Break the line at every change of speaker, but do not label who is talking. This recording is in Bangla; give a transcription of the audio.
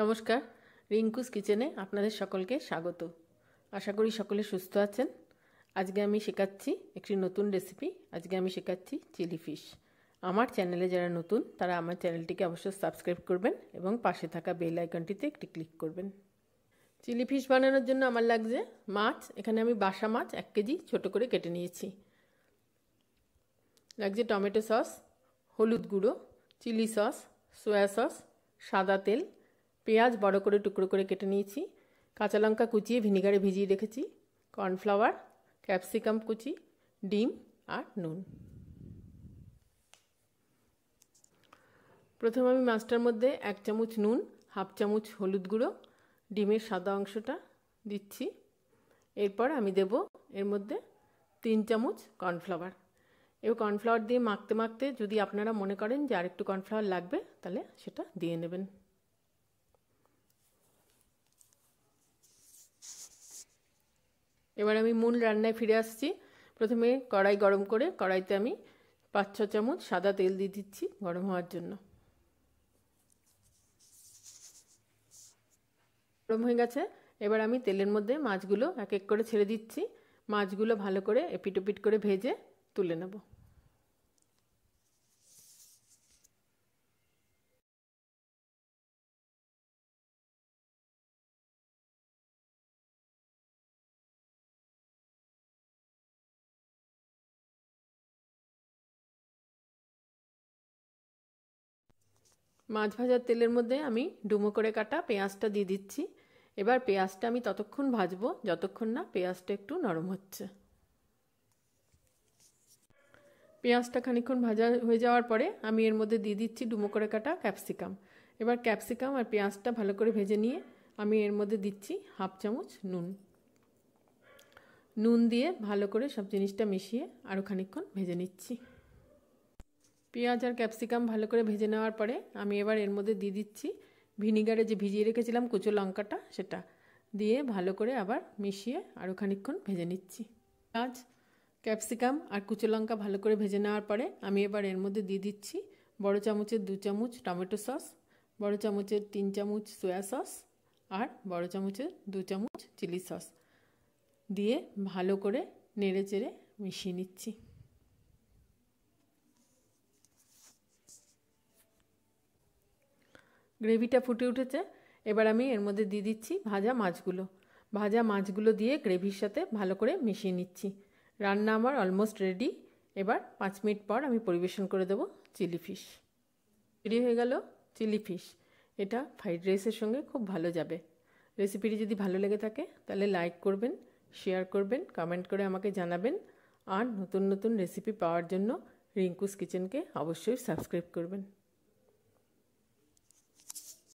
নমস্কার রিঙ্কুস কিচেনে আপনাদের সকলকে স্বাগত আশা করি সকলে সুস্থ আছেন আজকে আমি শেখাচ্ছি একটি নতুন রেসিপি আজকে আমি শেখাচ্ছি চিলি ফিশ আমার চ্যানেলে যারা নতুন তারা আমার চ্যানেলটিকে অবশ্যই সাবস্ক্রাইব করবেন এবং পাশে থাকা বেল আইকনটিতে একটি ক্লিক করবেন চিলি ফিশ বানানোর জন্য আমার লাগছে মাছ এখানে আমি বাসা মাছ এক কেজি ছোট করে কেটে নিয়েছি লাগছে টমেটো সস হলুদ গুঁড়ো চিলি সস সয়া সস সাদা তেল পেঁয়াজ বড় করে টুকরো করে কেটে নিয়েছি কাঁচা লঙ্কা কুচিয়ে ভিনিগারে ভিজিয়ে রেখেছি কর্নফ্লাওয়ার ক্যাপসিকাম কুচি ডিম আর নুন প্রথমে আমি মাছটার মধ্যে এক চামচ নুন হাফ চামচ হলুদ গুঁড়ো ডিমের সাদা অংশটা দিচ্ছি এরপর আমি দেব এর মধ্যে তিন চামচ কর্নফ্লাওয়ার এবার কর্নফ্লাওয়ার দিয়ে মাখতে মাখতে যদি আপনারা মনে করেন যে আরেকটু কর্নফ্লাওয়ার লাগবে তাহলে সেটা দিয়ে নেবেন এবার আমি মূল রান্নায় ফিরে আসছি প্রথমে কড়াই গরম করে কড়াইতে আমি পাঁচ ছ চামচ সাদা তেল দিয়ে দিচ্ছি গরম হওয়ার জন্য গরম হয়ে গেছে এবার আমি তেলের মধ্যে মাছগুলো এক এক করে ছেড়ে দিচ্ছি মাছগুলো ভালো করে এপিটোপিট করে ভেজে তুলে নেবো মাছ ভাজার তেলের মধ্যে আমি ডুমো করে কাটা পেঁয়াজটা দিয়ে দিচ্ছি এবার পেঁয়াজটা আমি ততক্ষণ ভাজবো যতক্ষণ না পেঁয়াজটা একটু নরম হচ্ছে পেঁয়াজটা খানিক্ষণ ভাজা হয়ে যাওয়ার পরে আমি এর মধ্যে দিয়ে দিচ্ছি ডুমো করে কাটা ক্যাপসিকাম এবার ক্যাপসিকাম আর পেঁয়াজটা ভালো করে ভেজে নিয়ে আমি এর মধ্যে দিচ্ছি হাফ চামচ নুন নুন দিয়ে ভালো করে সব জিনিসটা মিশিয়ে আরও খানিক্ষণ ভেজে নিচ্ছি পেঁয়াজ আর ক্যাপসিকাম ভালো করে ভেজে নেওয়ার পরে আমি এবার এর মধ্যে দিয়ে দিচ্ছি ভিনিগারে যে ভিজিয়ে রেখেছিলাম কুচো লঙ্কাটা সেটা দিয়ে ভালো করে আবার মিশিয়ে আরও খানিক্ষণ ভেজে নিচ্ছি পেঁয়াজ ক্যাপসিকাম আর কুচো লঙ্কা ভালো করে ভেজে নেওয়ার পরে আমি এবার এর মধ্যে দিয়ে দিচ্ছি বড় চামচের দু চামচ টমেটো সস বড় চামচের তিন চামচ সোয়া সস আর বড় চামচের দু চামচ চিলি সস দিয়ে ভালো করে নেড়ে চেড়ে মিশিয়ে নিচ্ছি গ্রেভিটা ফুটে উঠেছে এবার আমি এর মধ্যে দিয়ে দিচ্ছি ভাজা মাছগুলো ভাজা মাছগুলো দিয়ে গ্রেভির সাথে ভালো করে মিশিয়ে নিচ্ছি রান্না আমার অলমোস্ট রেডি এবার পাঁচ মিনিট পর আমি পরিবেশন করে দেবো চিলি ফিশ রেডি হয়ে গেল চিলি ফিশ এটা ফ্রাইড রাইসের সঙ্গে খুব ভালো যাবে রেসিপিটি যদি ভালো লেগে থাকে তাহলে লাইক করবেন শেয়ার করবেন কমেন্ট করে আমাকে জানাবেন আর নতুন নতুন রেসিপি পাওয়ার জন্য রিঙ্কুস কিচেনকে অবশ্যই সাবস্ক্রাইব করবেন